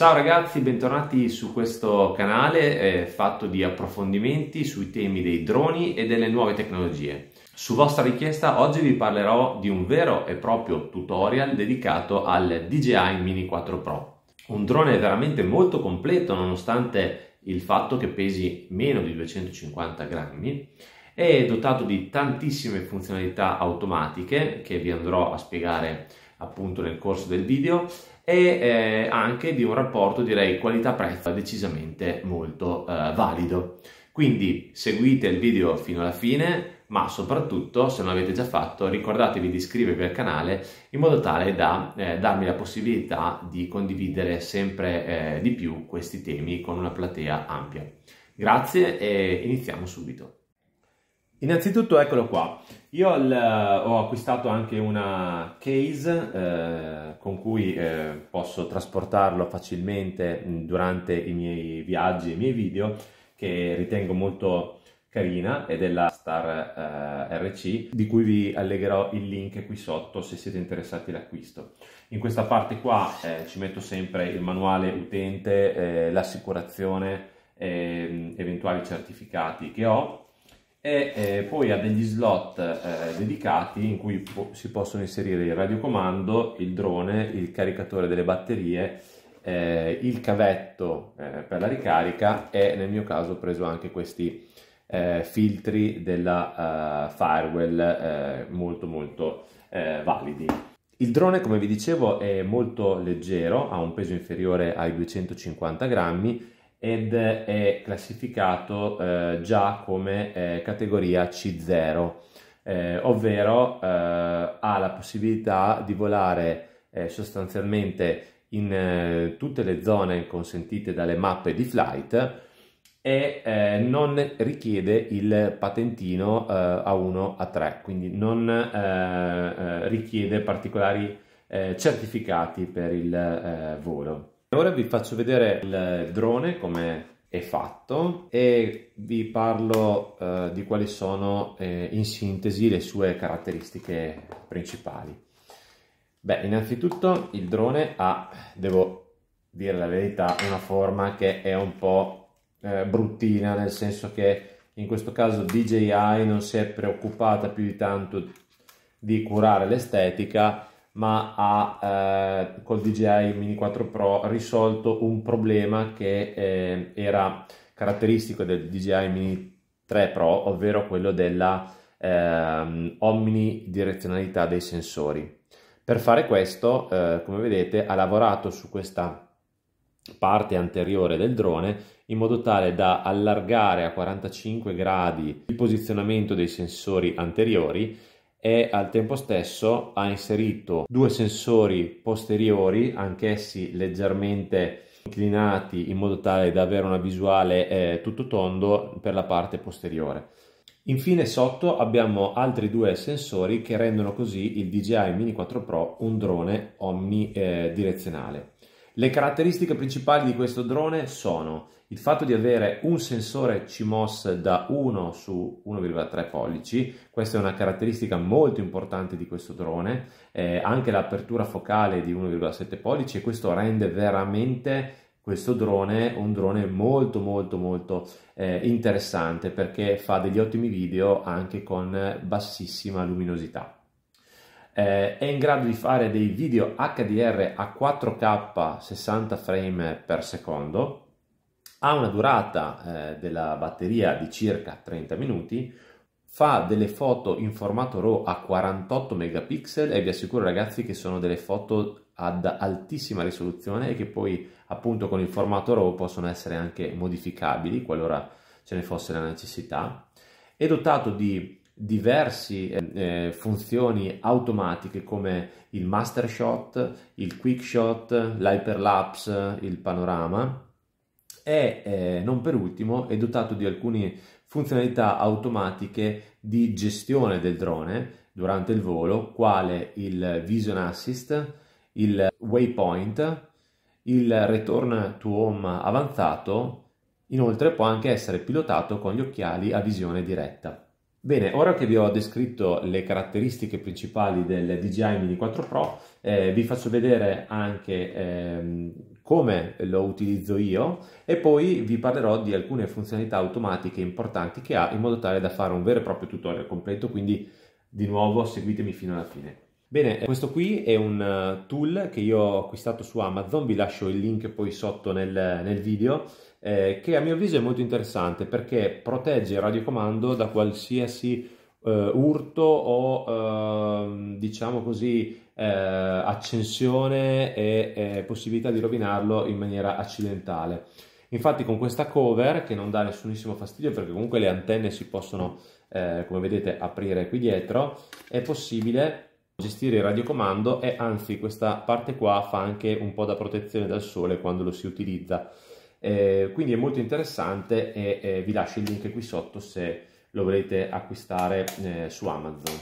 Ciao ragazzi, bentornati su questo canale eh, fatto di approfondimenti sui temi dei droni e delle nuove tecnologie. Su vostra richiesta oggi vi parlerò di un vero e proprio tutorial dedicato al DJI Mini 4 Pro. Un drone veramente molto completo nonostante il fatto che pesi meno di 250 grammi è dotato di tantissime funzionalità automatiche che vi andrò a spiegare appunto nel corso del video e eh, anche di un rapporto direi qualità-prezzo decisamente molto eh, valido. Quindi seguite il video fino alla fine, ma soprattutto se non l'avete già fatto ricordatevi di iscrivervi al canale in modo tale da eh, darmi la possibilità di condividere sempre eh, di più questi temi con una platea ampia. Grazie e iniziamo subito. Innanzitutto eccolo qua, io eh, ho acquistato anche una case eh, con cui eh, posso trasportarlo facilmente mm, durante i miei viaggi e i miei video che ritengo molto carina ed è la Star eh, RC di cui vi allegherò il link qui sotto se siete interessati all'acquisto. In questa parte qua eh, ci metto sempre il manuale utente, eh, l'assicurazione, ehm, eventuali certificati che ho e eh, poi ha degli slot eh, dedicati in cui po si possono inserire il radiocomando, il drone, il caricatore delle batterie, eh, il cavetto eh, per la ricarica e nel mio caso ho preso anche questi eh, filtri della uh, firewall molto molto validi. Il drone, come vi dicevo, è molto leggero, ha un peso inferiore ai 250 grammi, ed è classificato eh, già come eh, categoria C0, eh, ovvero eh, ha la possibilità di volare eh, sostanzialmente in eh, tutte le zone consentite dalle mappe di flight e non richiede il patentino A1 A3, quindi non richiede particolari certificati per il volo. Ora vi faccio vedere il drone come è fatto e vi parlo eh, di quali sono eh, in sintesi le sue caratteristiche principali. Beh, innanzitutto il drone ha, devo dire la verità, una forma che è un po' eh, bruttina, nel senso che in questo caso DJI non si è preoccupata più di tanto di curare l'estetica ma ha eh, col DJI Mini 4 Pro risolto un problema che eh, era caratteristico del DJI Mini 3 Pro, ovvero quello della eh, omnidirezionalità dei sensori. Per fare questo, eh, come vedete, ha lavorato su questa parte anteriore del drone in modo tale da allargare a 45 gradi il posizionamento dei sensori anteriori e al tempo stesso ha inserito due sensori posteriori, anch'essi leggermente inclinati in modo tale da avere una visuale eh, tutto tondo per la parte posteriore. Infine sotto abbiamo altri due sensori che rendono così il DJI Mini 4 Pro un drone omnidirezionale. Le caratteristiche principali di questo drone sono il fatto di avere un sensore CMOS da 1 su 1,3 pollici, questa è una caratteristica molto importante di questo drone, eh, anche l'apertura focale di 1,7 pollici e questo rende veramente questo drone un drone molto molto molto eh, interessante perché fa degli ottimi video anche con bassissima luminosità eh, è in grado di fare dei video HDR a 4K 60 frame per secondo, ha una durata eh, della batteria di circa 30 minuti, fa delle foto in formato RAW a 48 megapixel e vi assicuro ragazzi che sono delle foto ad altissima risoluzione e che poi appunto con il formato RAW possono essere anche modificabili qualora ce ne fosse la necessità. È dotato di diverse eh, eh, funzioni automatiche come il master shot, il quick shot, l'hyperlapse, il panorama e eh, non per ultimo è dotato di alcune funzionalità automatiche di gestione del drone durante il volo, quale il vision assist, il waypoint, il return to home avanzato, inoltre può anche essere pilotato con gli occhiali a visione diretta. Bene, ora che vi ho descritto le caratteristiche principali del DJI Mini 4 Pro, eh, vi faccio vedere anche ehm, come lo utilizzo io e poi vi parlerò di alcune funzionalità automatiche importanti che ha in modo tale da fare un vero e proprio tutorial completo, quindi di nuovo seguitemi fino alla fine. Bene, questo qui è un eh, tool che io ho acquistato su Amazon, vi lascio il link poi sotto nel, nel video eh, che a mio avviso è molto interessante perché protegge il radiocomando da qualsiasi eh, urto o eh, diciamo così eh, accensione e possibilità di rovinarlo in maniera accidentale. Infatti con questa cover che non dà nessunissimo fastidio perché comunque le antenne si possono eh, come vedete aprire qui dietro è possibile gestire il radiocomando e anzi questa parte qua fa anche un po' da protezione dal sole quando lo si utilizza eh, quindi è molto interessante e eh, vi lascio il link qui sotto se lo volete acquistare eh, su Amazon.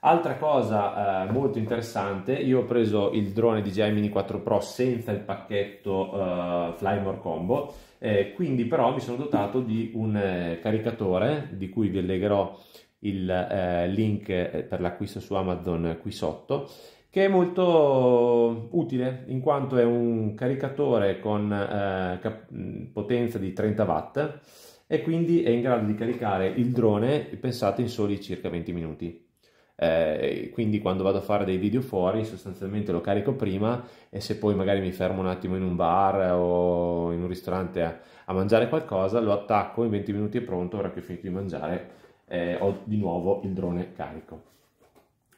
Altra cosa eh, molto interessante, io ho preso il drone DJI Mini 4 Pro senza il pacchetto eh, Flymore Combo, eh, quindi però mi sono dotato di un caricatore di cui vi allegherò il link per l'acquisto su Amazon qui sotto che è molto utile in quanto è un caricatore con eh, cap- potenza di 30 watt e quindi è in grado di caricare il drone, pensate, in soli circa 20 minuti. Eh, quindi quando vado a fare dei video fuori sostanzialmente lo carico prima e se poi magari mi fermo un attimo in un bar o in un ristorante a, a mangiare qualcosa lo attacco in 20 minuti è pronto ora che ho finito di mangiare eh, ho di nuovo il drone carico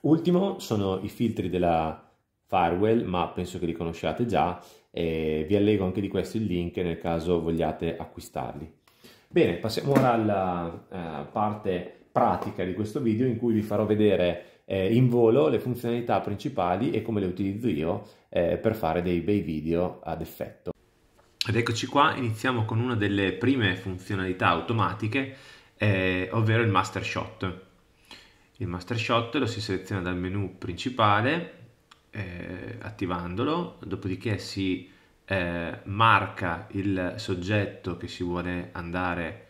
Ultimo sono i filtri della Firewell, ma penso che li conosciate già, e vi allego anche di questo il link nel caso vogliate acquistarli. Bene, passiamo ora alla eh, parte pratica di questo video in cui vi farò vedere eh, in volo le funzionalità principali e come le utilizzo io eh, per fare dei bei video ad effetto. Ed eccoci qua, iniziamo con una delle prime funzionalità automatiche, eh, ovvero il master shot il master shot lo si seleziona dal menu principale eh, attivandolo, dopodiché si eh, marca il soggetto che si vuole andare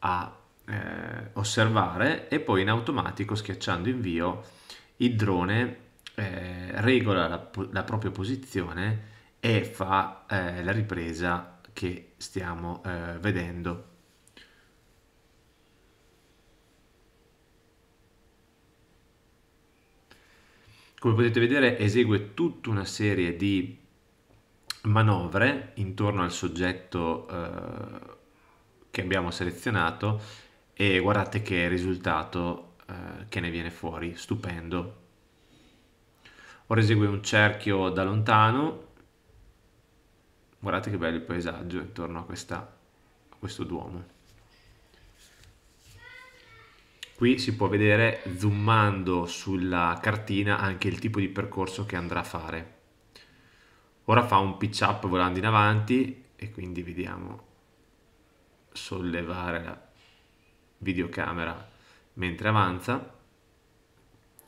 a eh, osservare e poi in automatico schiacciando invio il drone eh, regola la, la, propria posizione e fa eh, la ripresa che stiamo eh, vedendo. come potete vedere esegue tutta una serie di manovre intorno al soggetto eh, che abbiamo selezionato e guardate che risultato eh, che ne viene fuori, stupendo. Ora esegue un cerchio da lontano, guardate che bello il paesaggio intorno a, questa, a questo duomo. Qui si può vedere zoomando sulla cartina anche il tipo di percorso che andrà a fare. Ora fa un pitch up volando in avanti e quindi vediamo sollevare la videocamera mentre avanza.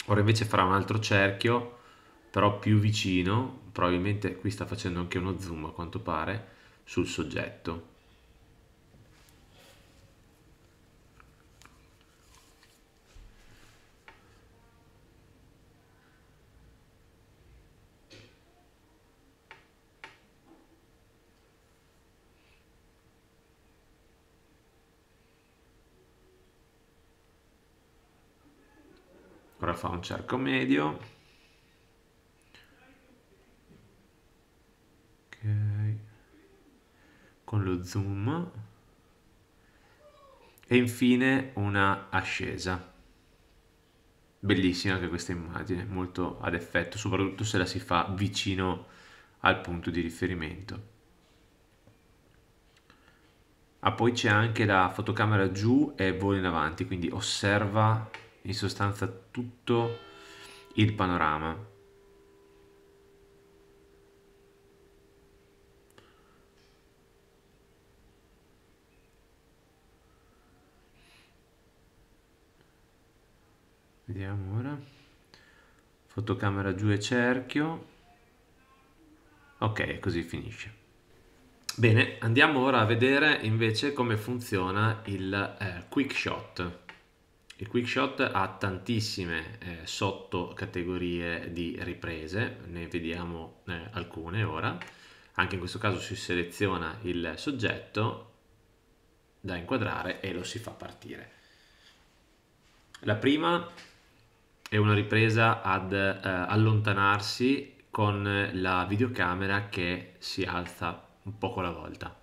Ora invece farà un altro cerchio però più vicino, probabilmente qui sta facendo anche uno zoom a quanto pare, sul soggetto. allora fa un cerco medio ok con lo zoom e infine una ascesa bellissima anche questa immagine molto ad effetto soprattutto se la si fa vicino al punto di riferimento ah poi c'è anche la fotocamera giù e vola in avanti quindi osserva in sostanza tutto il panorama. Vediamo ora. Fotocamera giù e cerchio. Ok, così finisce. Bene, andiamo ora a vedere invece come funziona il eh, quick shot. Il quick shot ha tantissime eh, sottocategorie di riprese, ne vediamo eh, alcune ora. Anche in questo caso si seleziona il soggetto da inquadrare e lo si fa partire. La prima è una ripresa ad eh, allontanarsi con la videocamera che si alza un poco alla volta.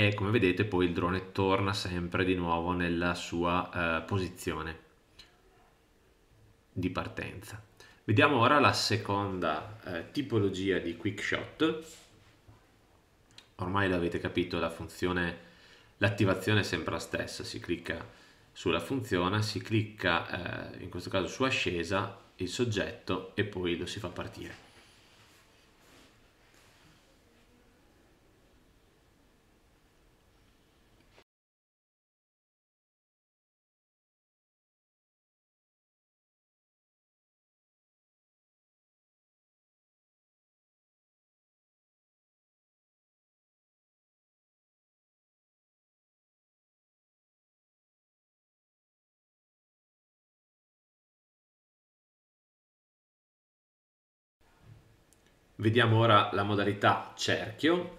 e come vedete poi il drone torna sempre di nuovo nella sua eh, posizione di partenza. Vediamo ora la seconda eh, tipologia di quick shot. Ormai l'avete capito, la funzione, l'attivazione è sempre la stessa, si clicca sulla funzione, si clicca eh, in questo caso su ascesa, il soggetto e poi lo si fa partire. Vediamo ora la modalità cerchio,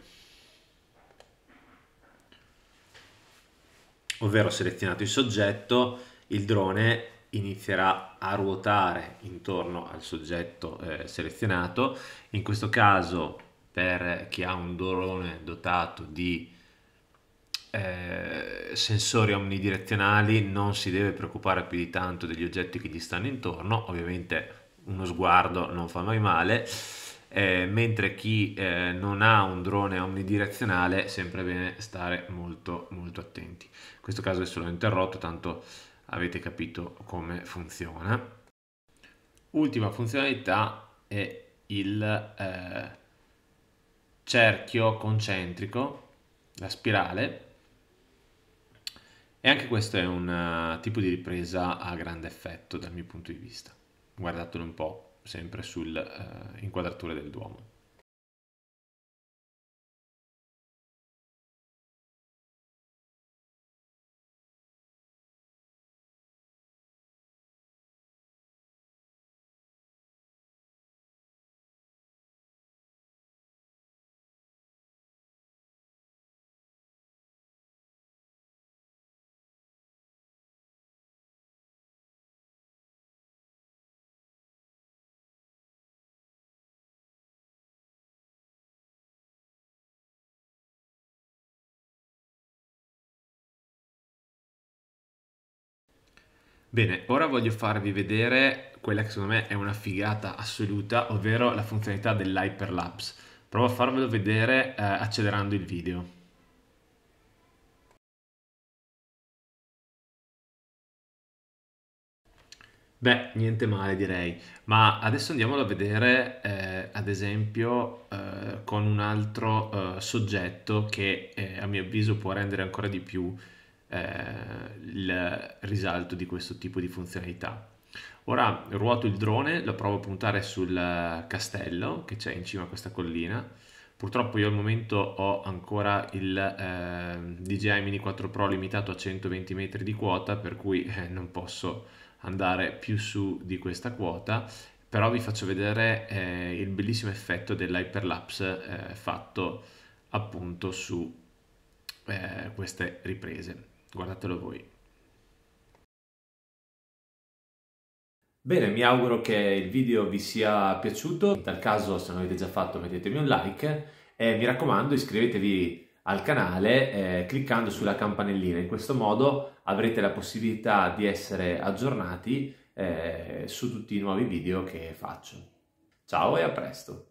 ovvero selezionato il soggetto, il drone inizierà a ruotare intorno al soggetto eh, selezionato. In questo caso, per chi ha un drone dotato di eh, sensori omnidirezionali, non si deve preoccupare più di tanto degli oggetti che gli stanno intorno. Ovviamente uno sguardo non fa mai male eh, mentre chi eh, non ha un drone omnidirezionale sempre bene stare molto molto attenti. In questo caso adesso l'ho interrotto, tanto avete capito come funziona. Ultima funzionalità è il eh, cerchio concentrico, la spirale, e anche questo è un uh, tipo di ripresa a grande effetto dal mio punto di vista. Guardatelo un po' sempre sull'inquadratura eh, del Duomo. Bene, ora voglio farvi vedere quella che secondo me è una figata assoluta, ovvero la funzionalità dell'hyperlapse. Provo a farvelo vedere eh, accelerando il video. Beh, niente male direi, ma adesso andiamolo a vedere eh, ad esempio eh, con un altro eh, soggetto che eh, a mio avviso può rendere ancora di più eh, il risalto di questo tipo di funzionalità. Ora ruoto il drone, lo provo a puntare sul castello che c'è in cima a questa collina. Purtroppo io al momento ho ancora il eh, DJI Mini 4 Pro limitato a 120 metri di quota, per cui eh, non posso andare più su di questa quota, però vi faccio vedere eh, il bellissimo effetto dell'hyperlapse eh, fatto appunto su eh, queste riprese. Guardatelo voi. Bene, mi auguro che il video vi sia piaciuto, in tal caso se non l'avete già fatto mettetemi un like e mi raccomando iscrivetevi al canale eh, cliccando sulla campanellina, in questo modo avrete la possibilità di essere aggiornati eh, su tutti i nuovi video che faccio. Ciao e a presto!